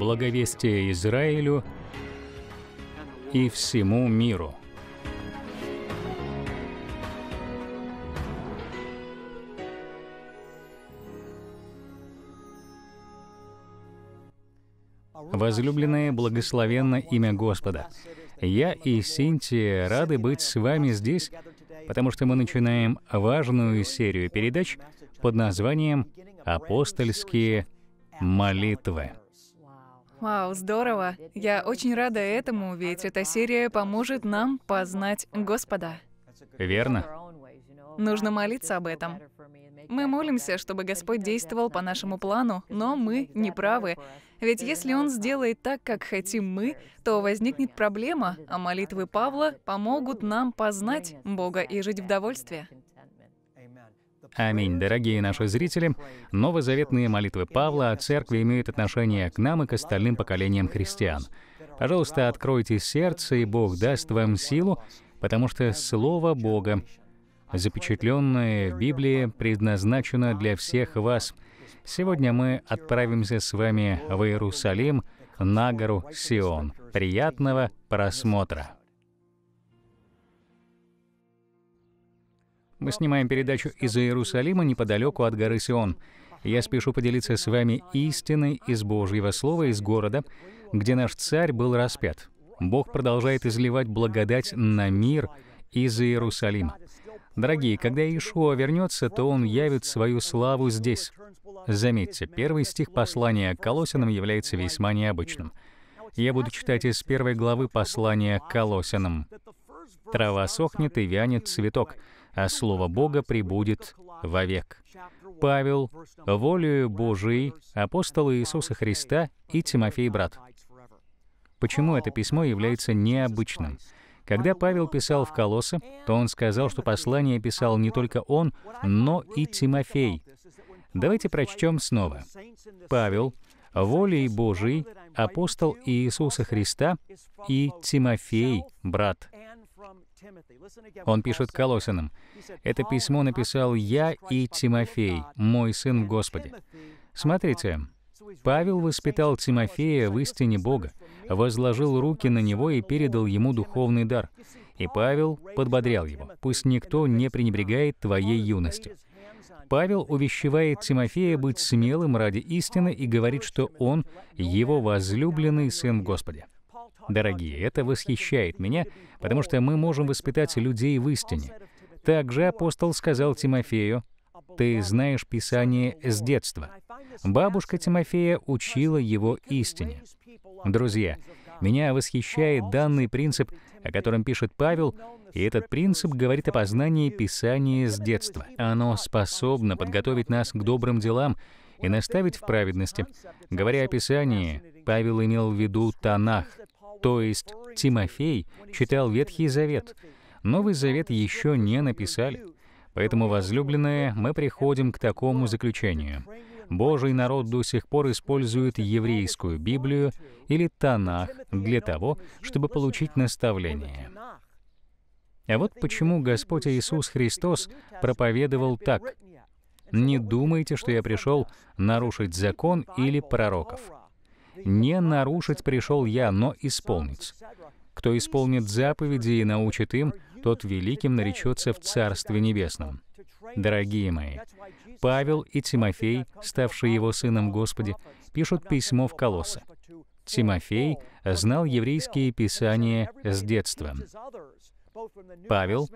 благовестие Израилю и всему миру. Возлюбленное, благословенно имя Господа. Я и Синтия рады быть с вами здесь, потому что мы начинаем важную серию передач под названием «Апостольские молитвы». Вау, здорово. Я очень рада этому, ведь эта серия поможет нам познать Господа. Верно. Нужно молиться об этом. Мы молимся, чтобы Господь действовал по нашему плану, но мы не правы. Ведь если Он сделает так, как хотим мы, то возникнет проблема, а молитвы Павла помогут нам познать Бога и жить в довольстве. Аминь. Дорогие наши зрители, новозаветные молитвы Павла о церкви имеют отношение к нам и к остальным поколениям христиан. Пожалуйста, откройте сердце, и Бог даст вам силу, потому что Слово Бога, запечатленное в Библии, предназначено для всех вас. Сегодня мы отправимся с вами в Иерусалим, на гору Сион. Приятного просмотра! Мы снимаем передачу из Иерусалима неподалеку от горы Сион. Я спешу поделиться с вами истиной из Божьего Слова из города, где наш царь был распят. Бог продолжает изливать благодать на мир из Иерусалима. Дорогие, когда Иешуа вернется, то он явит свою славу здесь. Заметьте, первый стих послания к Колосинам является весьма необычным. Я буду читать из первой главы послания к Колосинам. «Трава сохнет и вянет цветок, а Слово Бога пребудет вовек. Павел, волею Божией, апостол Иисуса Христа и Тимофей брат. Почему это письмо является необычным? Когда Павел писал в Колосы, то он сказал, что послание писал не только он, но и Тимофей. Давайте прочтем снова. Павел, волей Божией, апостол Иисуса Христа и Тимофей, брат он пишет Колосиным, «Это письмо написал я и Тимофей, мой сын в Господе». Смотрите, Павел воспитал Тимофея в истине Бога, возложил руки на него и передал ему духовный дар. И Павел подбодрял его, «Пусть никто не пренебрегает твоей юностью». Павел увещевает Тимофея быть смелым ради истины и говорит, что он — его возлюбленный сын в Господе. Дорогие, это восхищает меня, потому что мы можем воспитать людей в истине. Также апостол сказал Тимофею, «Ты знаешь Писание с детства». Бабушка Тимофея учила его истине. Друзья, меня восхищает данный принцип, о котором пишет Павел, и этот принцип говорит о познании Писания с детства. Оно способно подготовить нас к добрым делам и наставить в праведности. Говоря о Писании, Павел имел в виду Танах, то есть Тимофей читал Ветхий Завет. Новый Завет еще не написали. Поэтому, возлюбленные, мы приходим к такому заключению. Божий народ до сих пор использует еврейскую Библию или Танах для того, чтобы получить наставление. А вот почему Господь Иисус Христос проповедовал так. «Не думайте, что я пришел нарушить закон или пророков». Не нарушить пришел я, но исполнить. Кто исполнит заповеди и научит им, тот великим наречется в Царстве Небесном. Дорогие мои, Павел и Тимофей, ставшие его сыном Господи, пишут письмо в Колосы. Тимофей знал еврейские писания с детства. Павел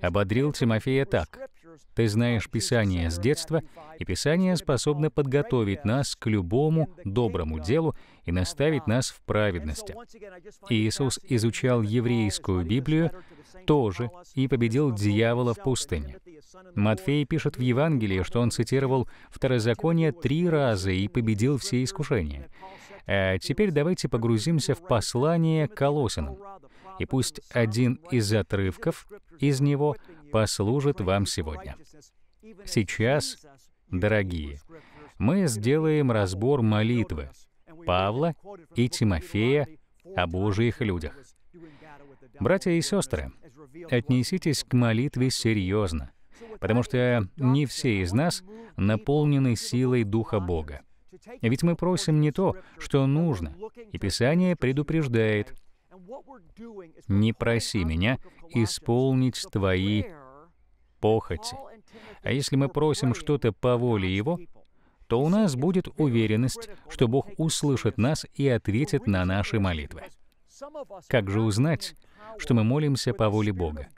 ободрил Тимофея так. «Ты знаешь Писание с детства, и Писание способно подготовить нас к любому доброму делу и наставить нас в праведности». Иисус изучал еврейскую Библию тоже и победил дьявола в пустыне. Матфей пишет в Евангелии, что он цитировал Второзаконие три раза и победил все искушения. А теперь давайте погрузимся в послание к Колосинам и пусть один из отрывков из него послужит вам сегодня. Сейчас, дорогие, мы сделаем разбор молитвы Павла и Тимофея о Божьих людях. Братья и сестры, отнеситесь к молитве серьезно, потому что не все из нас наполнены силой Духа Бога. Ведь мы просим не то, что нужно, и Писание предупреждает — не проси меня исполнить твои похоти. А если мы просим что-то по воле Его, то у нас будет уверенность, что Бог услышит нас и ответит на наши молитвы. Как же узнать, что мы молимся по воле Бога?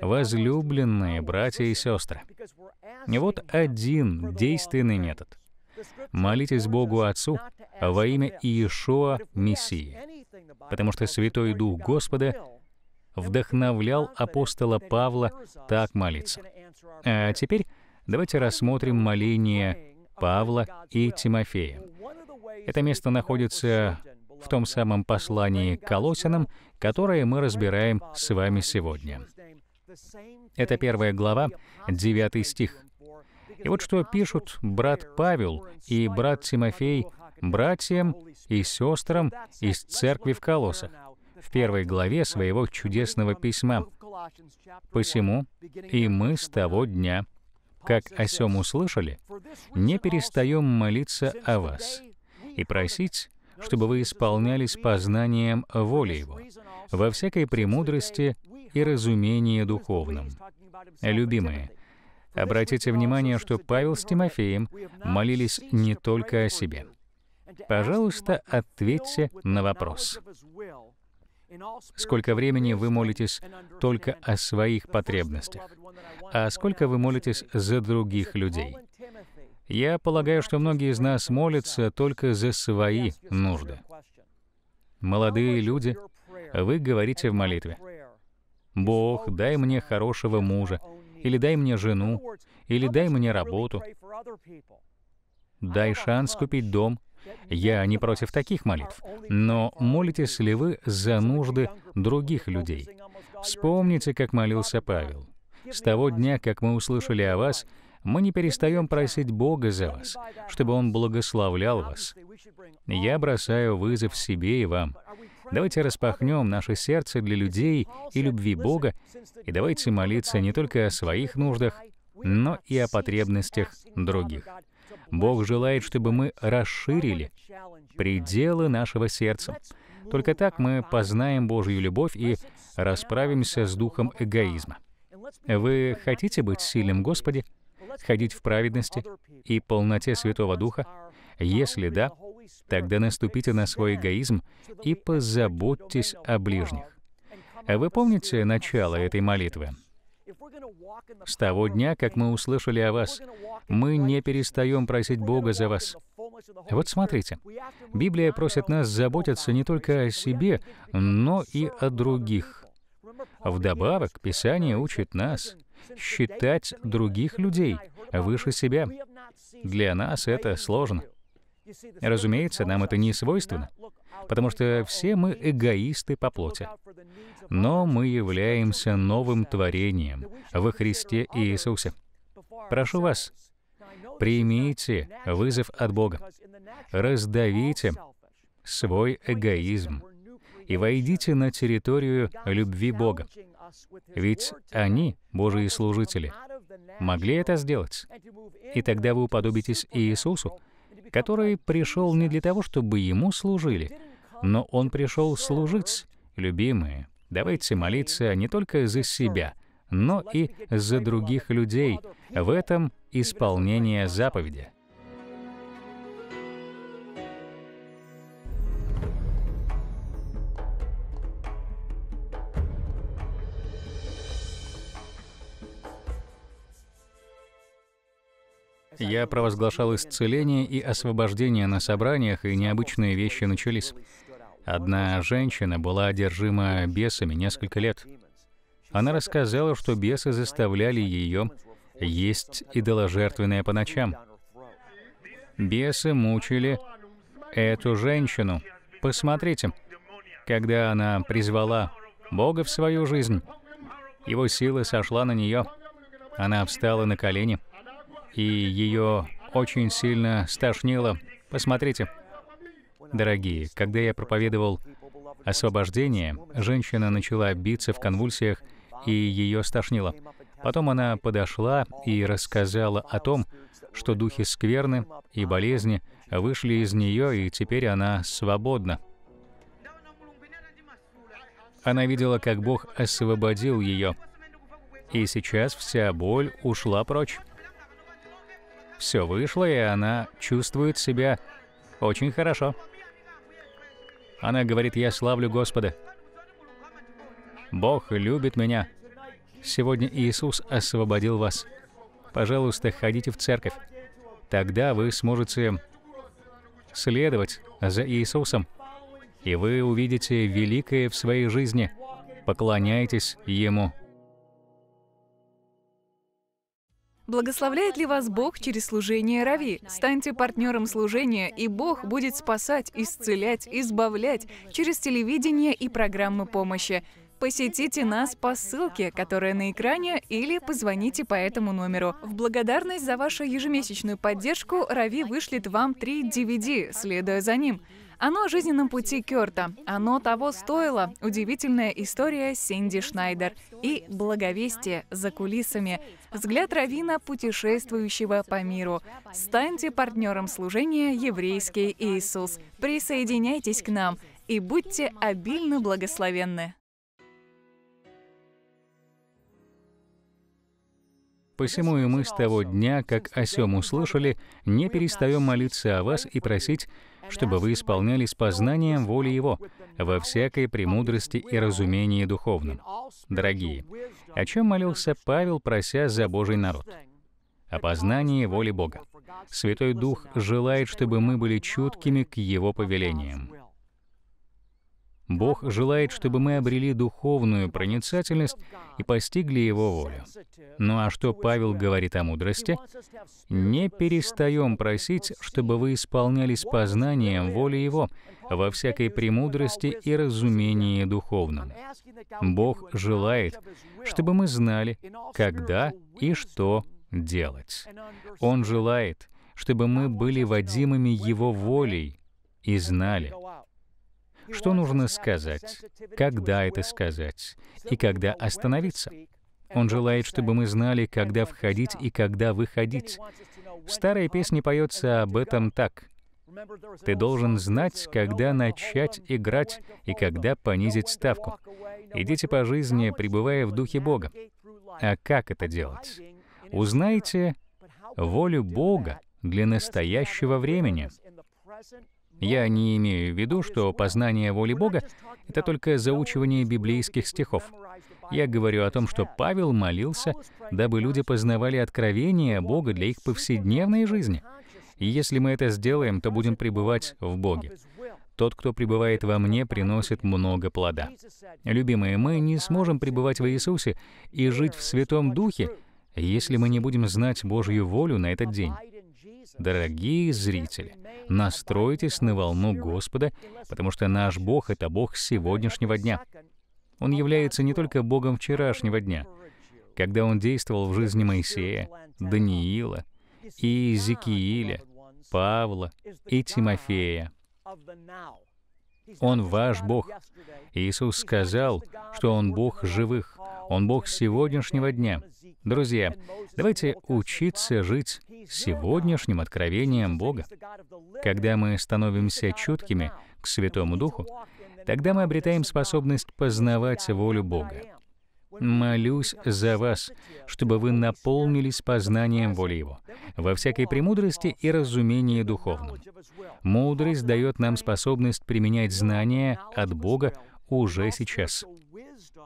Возлюбленные братья и сестры, вот один действенный метод. Молитесь Богу Отцу во имя Иешуа Мессии потому что Святой Дух Господа вдохновлял апостола Павла так молиться. А теперь давайте рассмотрим моление Павла и Тимофея. Это место находится в том самом послании к Колосинам, которое мы разбираем с вами сегодня. Это первая глава, 9 стих. И вот что пишут брат Павел и брат Тимофей братьям и сестрам из церкви в Колоссах в первой главе своего чудесного письма. «Посему и мы с того дня, как о сем услышали, не перестаем молиться о вас и просить, чтобы вы исполнялись познанием воли Его, во всякой премудрости и разумении духовном. Любимые, обратите внимание, что Павел с Тимофеем молились не только о себе — Пожалуйста, ответьте на вопрос. Сколько времени вы молитесь только о своих потребностях? А сколько вы молитесь за других людей? Я полагаю, что многие из нас молятся только за свои нужды. Молодые люди, вы говорите в молитве, «Бог, дай мне хорошего мужа, или дай мне жену, или дай мне работу, дай шанс купить дом, я не против таких молитв, но молитесь ли вы за нужды других людей? Вспомните, как молился Павел. С того дня, как мы услышали о вас, мы не перестаем просить Бога за вас, чтобы Он благословлял вас. Я бросаю вызов себе и вам. Давайте распахнем наше сердце для людей и любви Бога, и давайте молиться не только о своих нуждах, но и о потребностях других. Бог желает, чтобы мы расширили пределы нашего сердца. Только так мы познаем Божью любовь и расправимся с духом эгоизма. Вы хотите быть сильным, Господи, ходить в праведности и полноте Святого Духа? Если да, тогда наступите на свой эгоизм и позаботьтесь о ближних. Вы помните начало этой молитвы? С того дня, как мы услышали о вас, мы не перестаем просить Бога за вас. Вот смотрите, Библия просит нас заботиться не только о себе, но и о других. Вдобавок, Писание учит нас считать других людей выше себя. Для нас это сложно. Разумеется, нам это не свойственно потому что все мы эгоисты по плоти. Но мы являемся новым творением во Христе Иисусе. Прошу вас, примите вызов от Бога, раздавите свой эгоизм и войдите на территорию любви Бога. Ведь они, Божьи служители, могли это сделать. И тогда вы уподобитесь Иисусу, который пришел не для того, чтобы ему служили, но Он пришел служить. Любимые, давайте молиться не только за себя, но и за других людей. В этом исполнение заповеди. Я провозглашал исцеление и освобождение на собраниях, и необычные вещи начались. Одна женщина была одержима бесами несколько лет. Она рассказала, что бесы заставляли ее есть идоложертвенное по ночам. Бесы мучили эту женщину. Посмотрите, когда она призвала Бога в свою жизнь, его сила сошла на нее. Она встала на колени, и ее очень сильно стошнило. Посмотрите. Дорогие, когда я проповедовал освобождение, женщина начала биться в конвульсиях, и ее стошнило. Потом она подошла и рассказала о том, что духи скверны и болезни вышли из нее, и теперь она свободна. Она видела, как Бог освободил ее, и сейчас вся боль ушла прочь. Все вышло, и она чувствует себя очень хорошо. Она говорит, я славлю Господа. Бог любит меня. Сегодня Иисус освободил вас. Пожалуйста, ходите в церковь. Тогда вы сможете следовать за Иисусом, и вы увидите великое в своей жизни. Поклоняйтесь Ему. Благословляет ли вас Бог через служение Рави? Станьте партнером служения, и Бог будет спасать, исцелять, избавлять через телевидение и программы помощи. Посетите нас по ссылке, которая на экране, или позвоните по этому номеру. В благодарность за вашу ежемесячную поддержку Рави вышлет вам три DVD, следуя за ним. Оно о жизненном пути Кёрта. Оно того стоило. Удивительная история Синди Шнайдер и благовестие за кулисами. Взгляд Равина, путешествующего по миру. Станьте партнером служения «Еврейский Иисус». Присоединяйтесь к нам и будьте обильно благословенны. Посему и мы с того дня, как о сем услышали, не перестаем молиться о вас и просить, чтобы вы исполнялись познанием воли Его во всякой премудрости и разумении духовном. Дорогие, о чем молился Павел, прося за Божий народ? О познании воли Бога. Святой Дух желает, чтобы мы были чуткими к Его повелениям. Бог желает, чтобы мы обрели духовную проницательность и постигли Его волю. Ну а что Павел говорит о мудрости? «Не перестаем просить, чтобы вы исполнялись познанием воли Его во всякой премудрости и разумении духовном». Бог желает, чтобы мы знали, когда и что делать. Он желает, чтобы мы были водимыми Его волей и знали, что нужно сказать, когда это сказать и когда остановиться. Он желает, чтобы мы знали, когда входить и когда выходить. Старая песня поется об этом так. Ты должен знать, когда начать играть и когда понизить ставку. Идите по жизни, пребывая в Духе Бога. А как это делать? Узнайте волю Бога для настоящего времени. Я не имею в виду, что познание воли Бога — это только заучивание библейских стихов. Я говорю о том, что Павел молился, дабы люди познавали откровение Бога для их повседневной жизни. И если мы это сделаем, то будем пребывать в Боге. Тот, кто пребывает во мне, приносит много плода. Любимые, мы не сможем пребывать в Иисусе и жить в Святом Духе, если мы не будем знать Божью волю на этот день. Дорогие зрители, настройтесь на волну Господа, потому что наш Бог — это Бог сегодняшнего дня. Он является не только Богом вчерашнего дня. Когда Он действовал в жизни Моисея, Даниила, Иезекииля, Павла и Тимофея, он ваш Бог. Иисус сказал, что Он Бог живых, Он Бог сегодняшнего дня. Друзья, давайте учиться жить сегодняшним откровением Бога. Когда мы становимся чуткими к Святому Духу, тогда мы обретаем способность познавать волю Бога. Молюсь за вас, чтобы вы наполнились познанием воли Его, во всякой премудрости и разумении духовном. Мудрость дает нам способность применять знания от Бога уже сейчас.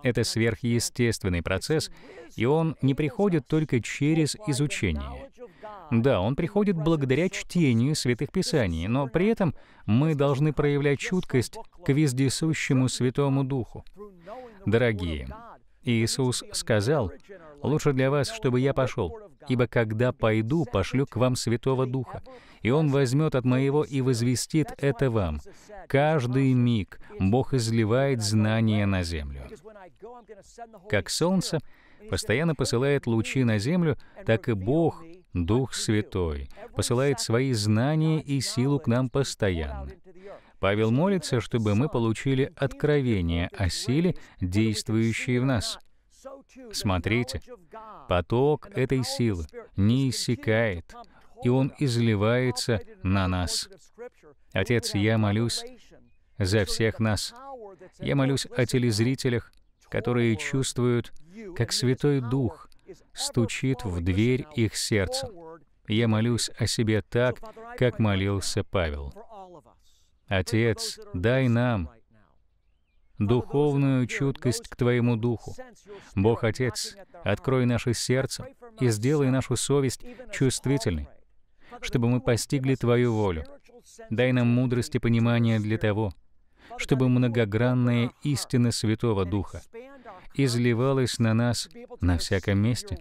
Это сверхъестественный процесс, и он не приходит только через изучение. Да, он приходит благодаря чтению святых писаний, но при этом мы должны проявлять чуткость к вездесущему Святому Духу. Дорогие, Иисус сказал, «Лучше для вас, чтобы я пошел, ибо когда пойду, пошлю к вам Святого Духа, и Он возьмет от моего и возвестит это вам. Каждый миг Бог изливает знания на землю. Как солнце постоянно посылает лучи на землю, так и Бог, Дух Святой, посылает свои знания и силу к нам постоянно. Павел молится, чтобы мы получили откровение о силе, действующей в нас, Смотрите, поток этой силы не иссякает, и он изливается на нас. Отец, я молюсь за всех нас. Я молюсь о телезрителях, которые чувствуют, как Святой Дух стучит в дверь их сердца. Я молюсь о себе так, как молился Павел. Отец, дай нам духовную чуткость к Твоему Духу. Бог Отец, открой наше сердце и сделай нашу совесть чувствительной, чтобы мы постигли Твою волю. Дай нам мудрость и понимание для того, чтобы многогранная истина Святого Духа изливалась на нас на всяком месте.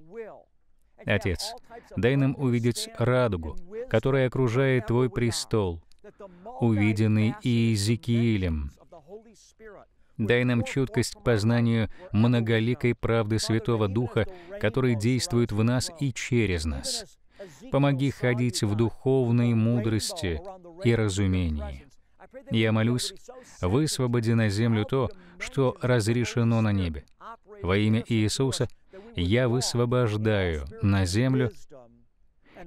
Отец, дай нам увидеть радугу, которая окружает Твой престол, увиденный Иезекиилем, Дай нам чуткость к познанию многоликой правды Святого Духа, который действует в нас и через нас. Помоги ходить в духовной мудрости и разумении. Я молюсь, высвободи на землю то, что разрешено на небе. Во имя Иисуса я высвобождаю на землю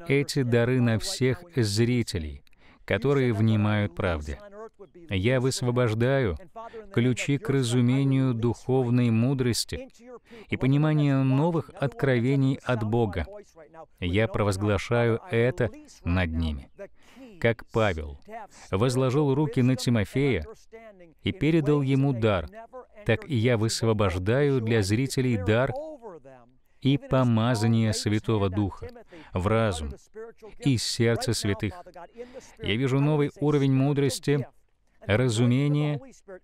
эти дары на всех зрителей, которые внимают правде. Я высвобождаю ключи к разумению духовной мудрости и пониманию новых откровений от Бога. Я провозглашаю это над ними. Как Павел возложил руки на Тимофея и передал ему дар, так и я высвобождаю для зрителей дар и помазание Святого Духа в разум и сердце святых. Я вижу новый уровень мудрости разумение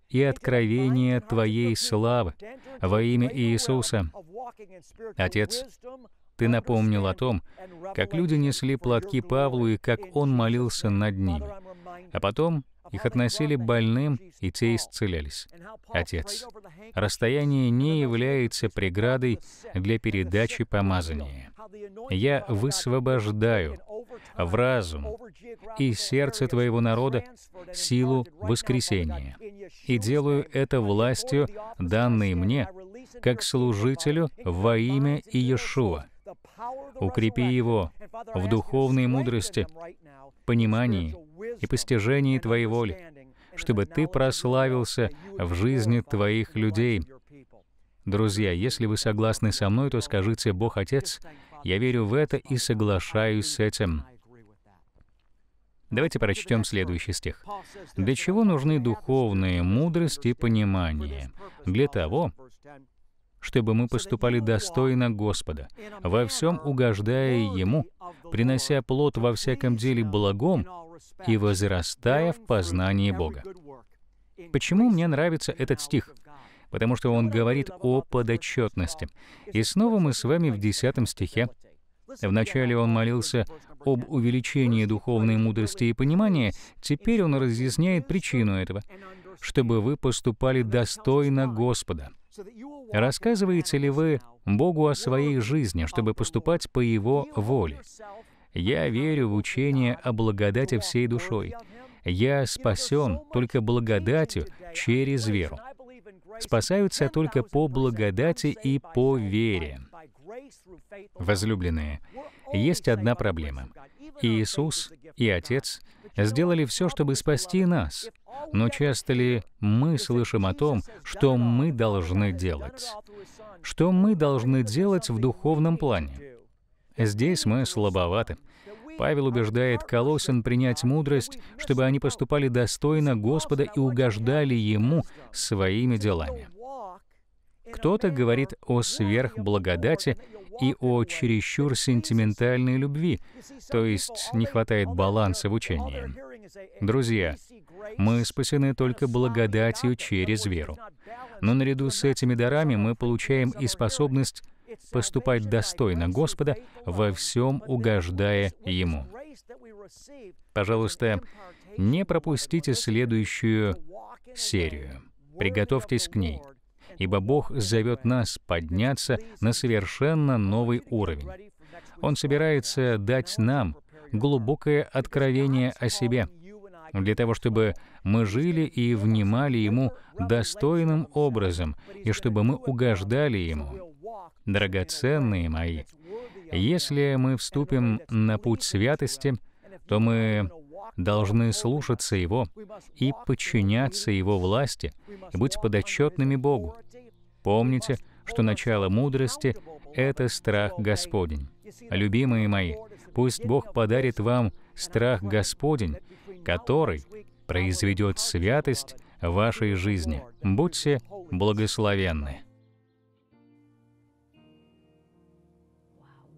и откровение Твоей славы во имя Иисуса. Отец, ты напомнил о том, как люди несли платки Павлу и как он молился над ними. А потом их относили больным, и те исцелялись. Отец, расстояние не является преградой для передачи помазания. Я высвобождаю в разум и сердце твоего народа силу воскресения и делаю это властью, данной мне, как служителю во имя Иешуа, Укрепи его в духовной мудрости, понимании и постижении Твоей воли, чтобы Ты прославился в жизни Твоих людей. Друзья, если вы согласны со мной, то скажите «Бог Отец, я верю в это и соглашаюсь с этим». Давайте прочтем следующий стих. «Для чего нужны духовные мудрость и понимание? Для того, чтобы мы поступали достойно Господа, во всем угождая Ему, принося плод во всяком деле благом и возрастая в познании Бога. Почему мне нравится этот стих? Потому что он говорит о подотчетности. И снова мы с вами в 10 стихе. Вначале он молился об увеличении духовной мудрости и понимания, теперь он разъясняет причину этого, чтобы вы поступали достойно Господа — Рассказываете ли вы Богу о своей жизни, чтобы поступать по Его воле? Я верю в учение о благодати всей душой. Я спасен только благодатью через веру. Спасаются только по благодати и по вере. Возлюбленные, есть одна проблема — и Иисус, и Отец сделали все, чтобы спасти нас. Но часто ли мы слышим о том, что мы должны делать? Что мы должны делать в духовном плане? Здесь мы слабоваты. Павел убеждает Колосин принять мудрость, чтобы они поступали достойно Господа и угождали Ему своими делами. Кто-то говорит о сверхблагодати и о чересчур сентиментальной любви, то есть не хватает баланса в учении. Друзья, мы спасены только благодатью через веру. Но наряду с этими дарами мы получаем и способность поступать достойно Господа, во всем угождая Ему. Пожалуйста, не пропустите следующую серию. Приготовьтесь к ней ибо Бог зовет нас подняться на совершенно новый уровень. Он собирается дать нам глубокое откровение о себе, для того, чтобы мы жили и внимали Ему достойным образом, и чтобы мы угождали Ему. Драгоценные мои, если мы вступим на путь святости, то мы должны слушаться Его и подчиняться Его власти, быть подотчетными Богу. Помните, что начало мудрости — это страх Господень. Любимые мои, пусть Бог подарит вам страх Господень, который произведет святость в вашей жизни. Будьте благословенны.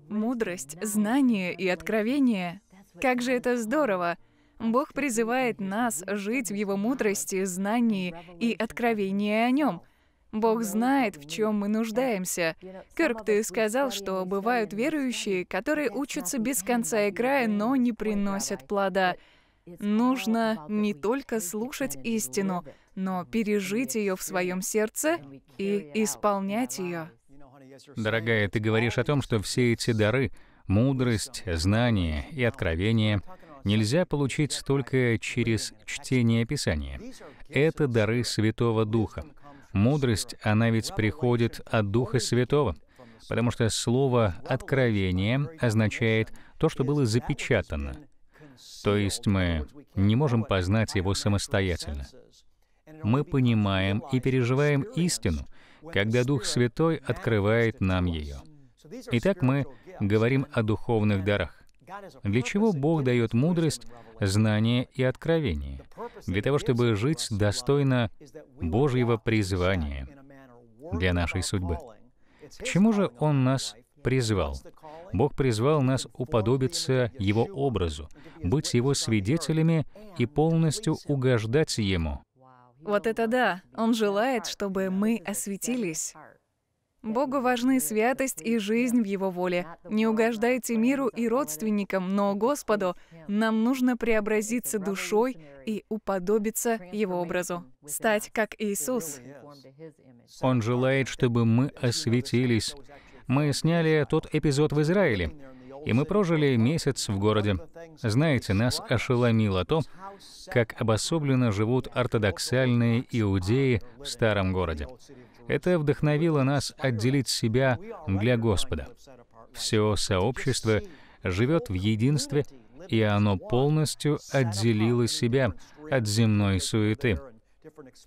Мудрость, знание и откровение. Как же это здорово! Бог призывает нас жить в Его мудрости, знании и откровении о Нем. Бог знает, в чем мы нуждаемся. Кирк, ты сказал, что бывают верующие, которые учатся без конца и края, но не приносят плода. Нужно не только слушать истину, но пережить ее в своем сердце и исполнять ее. Дорогая, ты говоришь о том, что все эти дары — мудрость, знание и откровение — нельзя получить только через чтение Писания. Это дары Святого Духа. Мудрость, она ведь приходит от Духа Святого, потому что слово «откровение» означает то, что было запечатано. То есть мы не можем познать его самостоятельно. Мы понимаем и переживаем истину, когда Дух Святой открывает нам ее. Итак, мы говорим о духовных дарах. Для чего Бог дает мудрость, знание и откровение? Для того, чтобы жить достойно Божьего призвания для нашей судьбы. К чему же Он нас призвал? Бог призвал нас уподобиться Его образу, быть Его свидетелями и полностью угождать Ему. Вот это да! Он желает, чтобы мы осветились. Богу важны святость и жизнь в Его воле. Не угождайте миру и родственникам, но Господу нам нужно преобразиться душой и уподобиться Его образу, стать как Иисус. Он желает, чтобы мы осветились. Мы сняли тот эпизод в Израиле, и мы прожили месяц в городе. Знаете, нас ошеломило то, как обособленно живут ортодоксальные иудеи в старом городе. Это вдохновило нас отделить себя для Господа. Все сообщество живет в единстве, и оно полностью отделило себя от земной суеты.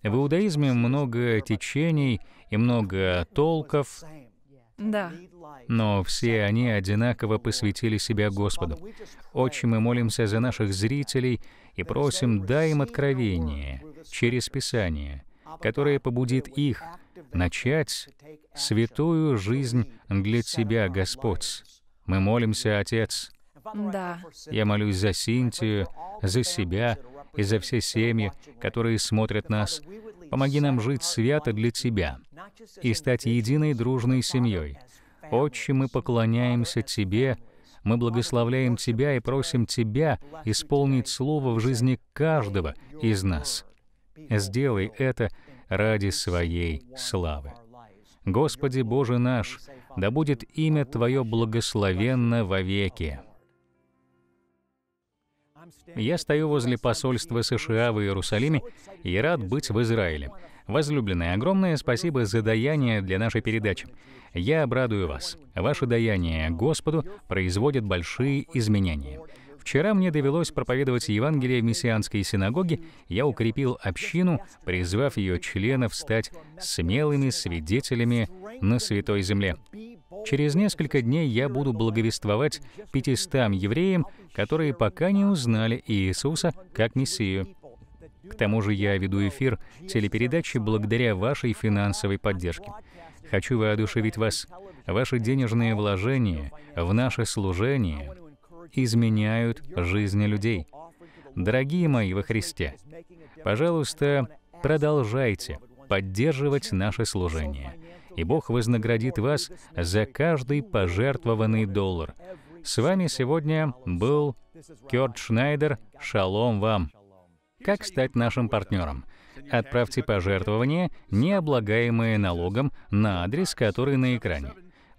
В иудаизме много течений и много толков, да. Но все они одинаково посвятили себя Господу. Отче, мы молимся за наших зрителей и просим, дай им откровение через Писание, которое побудит их начать святую жизнь для Тебя, Господь. Мы молимся, Отец. Да. Я молюсь за Синтию, за себя и за все семьи, которые смотрят нас. Помоги нам жить свято для Тебя и стать единой дружной семьей. Отче, мы поклоняемся Тебе, мы благословляем Тебя и просим Тебя исполнить Слово в жизни каждого из нас. Сделай это ради Своей славы. Господи Боже наш, да будет имя Твое благословенно вовеки. Я стою возле посольства США в Иерусалиме и рад быть в Израиле. Возлюбленные, огромное спасибо за даяние для нашей передачи. Я обрадую вас. Ваше даяние Господу производит большие изменения. Вчера мне довелось проповедовать Евангелие в мессианской синагоге. Я укрепил общину, призвав ее членов стать смелыми свидетелями на Святой Земле. Через несколько дней я буду благовествовать 500 евреям, которые пока не узнали Иисуса как Мессию. К тому же я веду эфир телепередачи благодаря вашей финансовой поддержке. Хочу воодушевить вас. Ваши денежные вложения в наше служение — изменяют жизни людей. Дорогие мои во Христе, пожалуйста, продолжайте поддерживать наше служение, и Бог вознаградит вас за каждый пожертвованный доллар. С вами сегодня был Кёрт Шнайдер. Шалом вам! Как стать нашим партнером? Отправьте пожертвование не облагаемые налогом, на адрес, который на экране.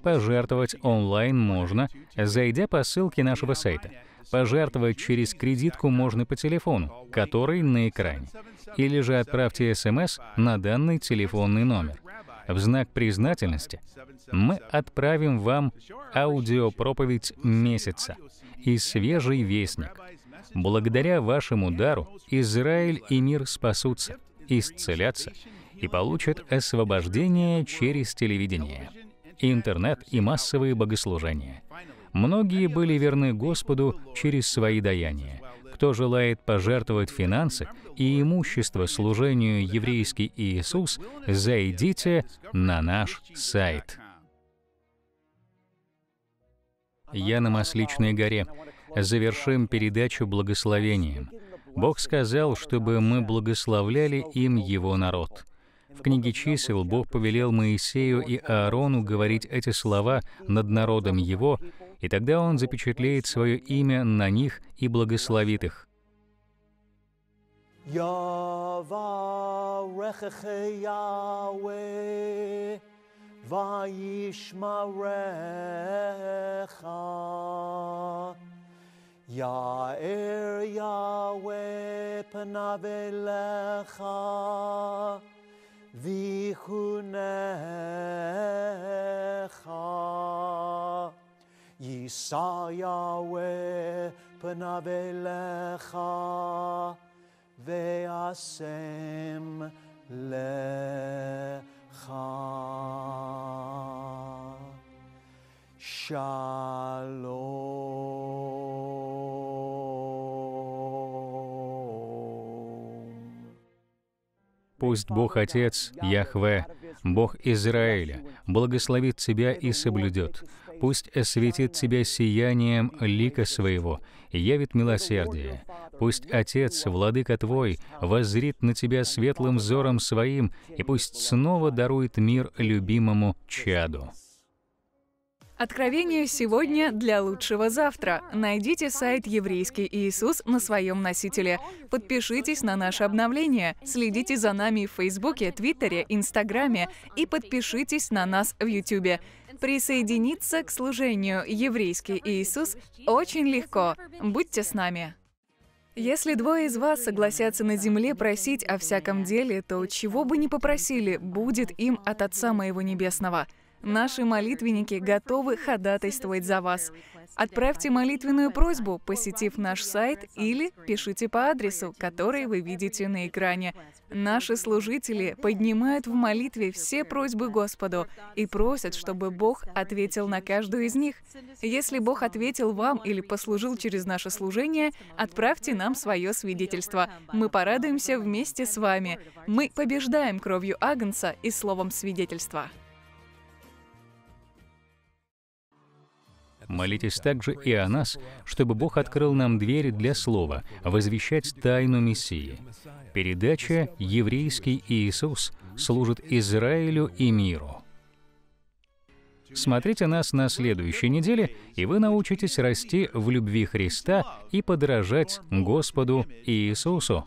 Пожертвовать онлайн можно, зайдя по ссылке нашего сайта. Пожертвовать через кредитку можно по телефону, который на экране. Или же отправьте СМС на данный телефонный номер. В знак признательности мы отправим вам аудиопроповедь месяца и свежий вестник. Благодаря вашему дару Израиль и мир спасутся, исцелятся и получат освобождение через телевидение и интернет, и массовые богослужения. Многие были верны Господу через свои даяния. Кто желает пожертвовать финансы и имущество служению «Еврейский Иисус», зайдите на наш сайт. Я на Масличной горе. Завершим передачу благословением. Бог сказал, чтобы мы благословляли им Его народ. В книге чисел Бог повелел Моисею и Аарону говорить эти слова над народом его, и тогда он запечатлеет свое имя на них и благословит их. Ya'er Yahweh panav elecha V'chunecha Yisa Yahweh p'nav elecha Ve'asem lecha Shalom Пусть Бог Отец, Яхве, Бог Израиля, благословит тебя и соблюдет. Пусть осветит тебя сиянием лика своего, явит милосердие. Пусть Отец, Владыка твой, воззрит на тебя светлым взором своим, и пусть снова дарует мир любимому чаду. Откровение сегодня для лучшего завтра. Найдите сайт «Еврейский Иисус» на своем носителе. Подпишитесь на наше обновление. Следите за нами в Фейсбуке, Твиттере, Инстаграме и подпишитесь на нас в Ютубе. Присоединиться к служению «Еврейский Иисус» очень легко. Будьте с нами! Если двое из вас согласятся на земле просить о всяком деле, то чего бы ни попросили, будет им от Отца Моего Небесного – Наши молитвенники готовы ходатайствовать за вас. Отправьте молитвенную просьбу, посетив наш сайт или пишите по адресу, который вы видите на экране. Наши служители поднимают в молитве все просьбы Господу и просят, чтобы Бог ответил на каждую из них. Если Бог ответил вам или послужил через наше служение, отправьте нам свое свидетельство. Мы порадуемся вместе с вами. Мы побеждаем кровью Агнца и словом свидетельства. молитесь также и о нас, чтобы Бог открыл нам двери для слова, возвещать тайну Мессии. Передача «Еврейский Иисус» служит Израилю и миру. Смотрите нас на следующей неделе, и вы научитесь расти в любви Христа и подражать Господу Иисусу.